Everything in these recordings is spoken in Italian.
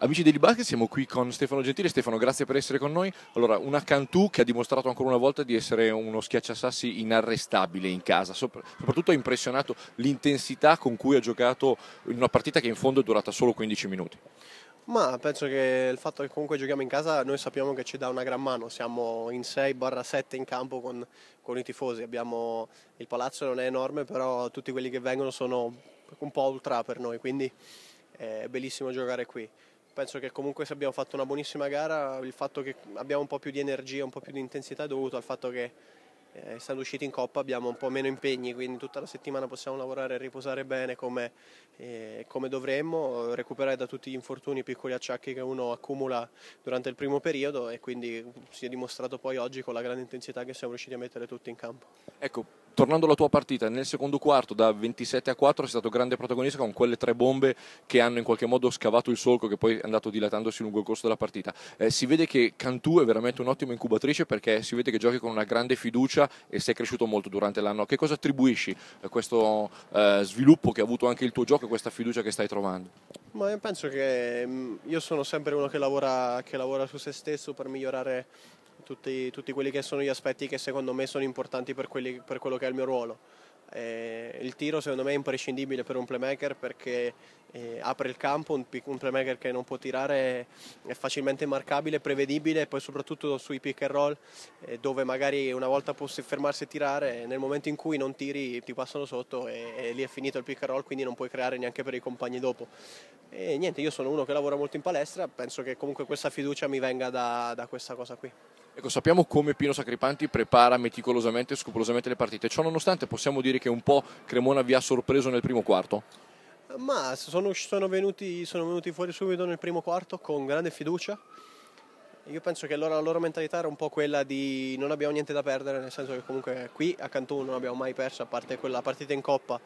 Amici dei Libasket, siamo qui con Stefano Gentile. Stefano, grazie per essere con noi. Allora, una Cantù che ha dimostrato ancora una volta di essere uno schiacciasassi inarrestabile in casa. soprattutto ha impressionato l'intensità con cui ha giocato in una partita che in fondo è durata solo 15 minuti. Ma penso che il fatto che comunque giochiamo in casa noi sappiamo che ci dà una gran mano, siamo in 6-7 in campo con, con i tifosi, Abbiamo, il palazzo non è enorme però tutti quelli che vengono sono un po' ultra per noi, quindi è bellissimo giocare qui penso che comunque se abbiamo fatto una buonissima gara, il fatto che abbiamo un po' più di energia, un po' più di intensità è dovuto al fatto che eh, essendo usciti in coppa abbiamo un po' meno impegni, quindi tutta la settimana possiamo lavorare e riposare bene come, eh, come, dovremmo, recuperare da tutti gli infortuni i piccoli acciacchi che uno accumula durante il primo periodo e quindi si è dimostrato poi oggi con la grande intensità che siamo riusciti a mettere tutti in campo. Ecco, tornando alla tua partita, nel secondo quarto da 27 a 4 sei stato grande protagonista con quelle tre bombe che hanno in qualche modo scavato il solco che poi è andato dilatandosi lungo il corso della partita. Eh, si vede che Cantù è veramente un'ottima incubatrice perché si vede che giochi con una grande fiducia fiducia e sei cresciuto molto durante l'anno. Che cosa attribuisci a eh, questo eh, sviluppo che ha avuto anche il tuo gioco e questa fiducia che stai trovando? Ma io penso che mm, io sono sempre uno che lavora, che lavora su se stesso per migliorare tutti, tutti, quelli che sono gli aspetti che secondo me sono importanti per, quelli, per quello che è il mio ruolo. Eh, il tiro secondo me è imprescindibile per un playmaker perché eh, apre il campo, un, un, playmaker che non può tirare è facilmente marcabile, prevedibile e poi soprattutto sui pick and roll eh, dove magari una volta può fermarsi a tirare nel momento in cui non tiri ti passano sotto e, e, lì è finito il pick and roll quindi non puoi creare neanche per i compagni dopo. E niente, io sono uno che lavora molto in palestra, penso che comunque questa fiducia mi venga da, da questa cosa qui. Ecco, sappiamo come Pino Sacripanti prepara meticolosamente e scrupolosamente le partite. Ciò nonostante possiamo dire che un po' Cremona vi ha sorpreso nel primo quarto? Ma sono, sono, venuti, sono venuti fuori subito nel primo quarto con grande fiducia. Io penso che allora la loro mentalità era un po' quella di non abbiamo niente da perdere, nel senso che comunque qui a Cantù non abbiamo mai perso, a parte quella partita in coppa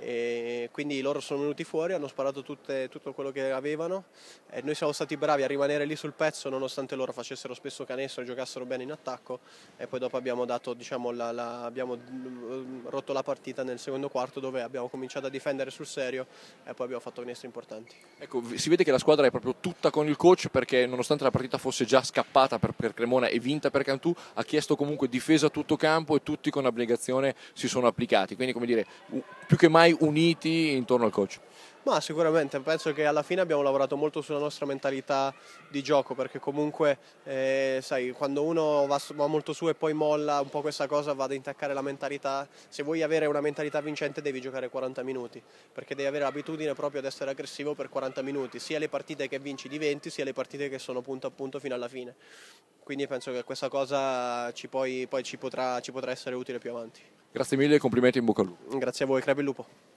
e quindi loro sono venuti fuori, hanno sparato tutte, tutto quello che avevano e noi siamo stati bravi a rimanere lì sul pezzo nonostante loro facessero spesso canestro e giocassero bene in attacco e poi dopo abbiamo, dato, diciamo, la, la, abbiamo, mm, rotto la partita nel secondo quarto dove abbiamo cominciato a difendere sul serio e poi abbiamo fatto canestri importanti. Ecco, si vede che la squadra è proprio tutta con il coach perché nonostante la partita fosse già scappata per, per Cremona e vinta per Cantù ha chiesto comunque difesa a tutto campo e tutti con abnegazione si sono applicati, quindi come dire più che mai mai uniti intorno al coach. Ma sicuramente penso che alla fine abbiamo lavorato molto sulla nostra mentalità di gioco perché comunque eh, sai, quando uno va, va, molto su e poi molla un po' questa cosa va ad intaccare la mentalità. Se vuoi avere una mentalità vincente devi giocare 40 minuti perché devi avere l'abitudine proprio ad essere aggressivo per 40 minuti, sia le partite che vinci di 20 sia le partite che sono punto a punto fino alla fine. Quindi penso che questa cosa ci poi, poi ci, potrà, ci potrà essere utile più avanti. Grazie mille e complimenti in bocca al lupo. Grazie a voi, crepi il lupo.